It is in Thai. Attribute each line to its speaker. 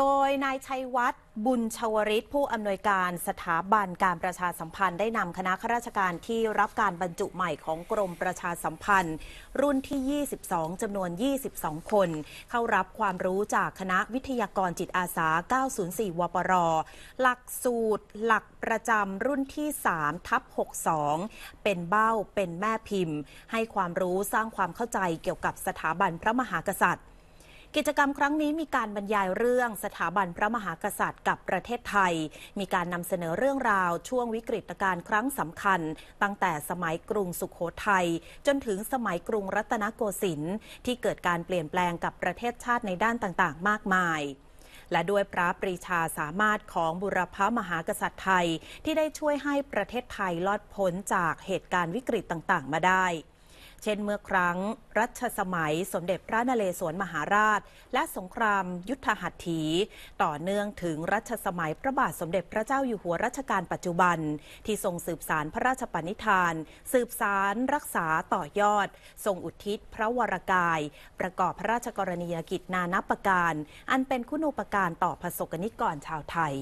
Speaker 1: โดยนายชัยวัฒน์บุญชวริตผู้อำนวยการสถาบันการประชาสัมพันธ์ได้นำคณะข้าราชการที่รับการบรรจุใหม่ของกรมประชาสัมพันธ์ รุ่นที่ 22 จำนวน 22 คน เข้ารับความรู้จากคณะวิทยากรจิตอาสา 904 วปร หลักสูตรหลักประจำรุ่นที่ 3 ทับ 62 เป็นเบ้าเป็นแม่พิมพ์ ให้ความรู้สร้างความเข้าใจเกี่ยวกับสถาบันพระมหากษัตริย์กิจกรรมครั้งนี้มีการบรรยายเรื่องสถาบันพระมหากษัตริย์กับประเทศไทย มีการนำเสนอเรื่องราวช่วงวิกฤตการณ์ครั้งสำคัญ ตั้งแต่สมัยกรุงสุขโขทัยจนถึงสมัยกรุงรัตนโกสินทร์ที่เกิดการเปลี่ยนแปลงกับประเทศชาติในด้านต่างๆ มากมาย และด้วยพระปรีชาสามารถของบุรพมหากษัตริย์ไทย ที่ได้ช่วยให้ประเทศไทยลอดพ้นจากเหตุการณ์วิกฤตต่างๆ มาได้เช่นเมื่อครั้ง รัชสมัยสมเด็จพระนเรศวรมหาราช และสงครามยุทธหัตถี ต่อเนื่องถึงรัชสมัยพระบาทสมเด็จพระเจ้าอยู่หัวรัชกาลปัจจุบัน ที่ทรงสืบสารพระราชปณิธาน สืบสารรักษาต่อยอด ทรงอุทิศพระวรกาย ประกอบพระราชกรณียกิจนานับประการ อันเป็นคุณูปการต่อพระสกนิกรชาวไทย